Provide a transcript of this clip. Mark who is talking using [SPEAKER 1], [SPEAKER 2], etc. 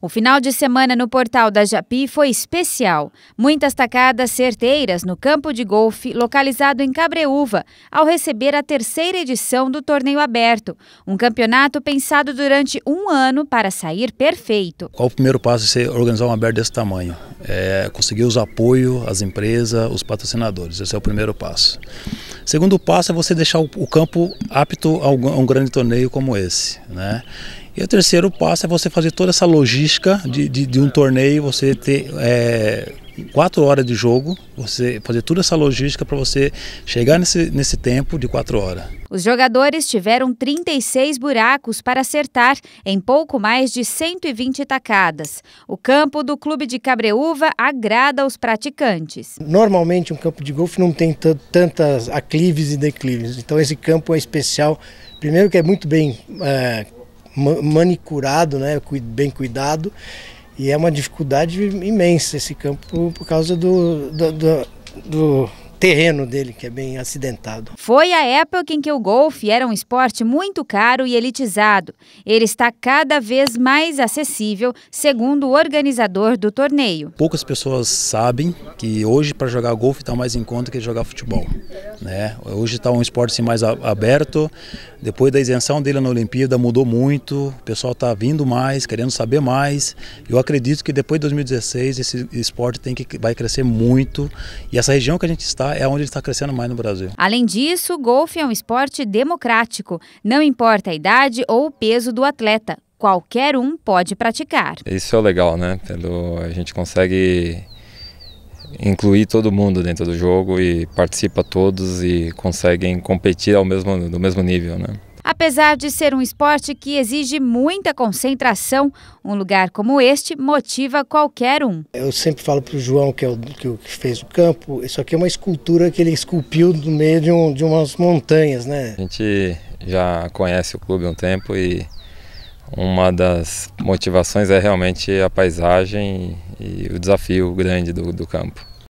[SPEAKER 1] O final de semana no portal da Japi foi especial. Muitas tacadas certeiras no campo de golfe localizado em Cabreúva, ao receber a terceira edição do Torneio Aberto, um campeonato pensado durante um ano para sair perfeito.
[SPEAKER 2] Qual o primeiro passo de você organizar um aberto desse tamanho? É conseguir os apoios, as empresas, os patrocinadores. Esse é o primeiro passo. Segundo passo é você deixar o, o campo apto a um, a um, grande torneio como esse, né? E o terceiro passo é você fazer toda essa logística de, de, de um torneio, você ter é, quatro horas de jogo, você fazer toda essa logística para você chegar nesse, nesse tempo de quatro horas.
[SPEAKER 1] Os jogadores tiveram 36 buracos para acertar em pouco mais de 120 tacadas. O campo do Clube de Cabreúva agrada os praticantes.
[SPEAKER 3] Normalmente um campo de golfe não tem tantas aclives e declives, então esse campo é especial. Primeiro que é muito bem é, manicurado, né, bem cuidado e é uma dificuldade imensa esse campo por causa do, do, do, do terreno dele, que é bem acidentado.
[SPEAKER 1] Foi a época em que o golfe era um esporte muito caro e elitizado. Ele está cada vez mais acessível, segundo o organizador do torneio.
[SPEAKER 2] Poucas pessoas sabem que hoje para jogar golfe está mais em conta que jogar futebol. Né? Hoje está um esporte assim, mais aberto. Depois da isenção dele na Olimpíada mudou muito, o pessoal está vindo mais, querendo saber mais. Eu acredito que depois de 2016 esse esporte tem que, vai crescer muito e essa região que a gente está é onde ele está crescendo mais no Brasil.
[SPEAKER 1] Além disso, o golfe é um esporte democrático. Não importa a idade ou o peso do atleta, qualquer um pode praticar.
[SPEAKER 4] Isso é legal, né? Pelo, a gente consegue incluir todo mundo dentro do jogo e participa todos e conseguem competir ao mesmo, do
[SPEAKER 3] mesmo nível, né?
[SPEAKER 1] Apesar de ser um esporte que exige muita concentração, um lugar como este motiva qualquer um.
[SPEAKER 3] Eu sempre falo para o João, que é o que fez o campo, isso aqui é uma escultura que ele esculpiu no meio de, um, de umas montanhas, né? A
[SPEAKER 4] gente já conhece o clube há um tempo e uma das motivações é realmente a paisagem e o desafio grande do, do campo.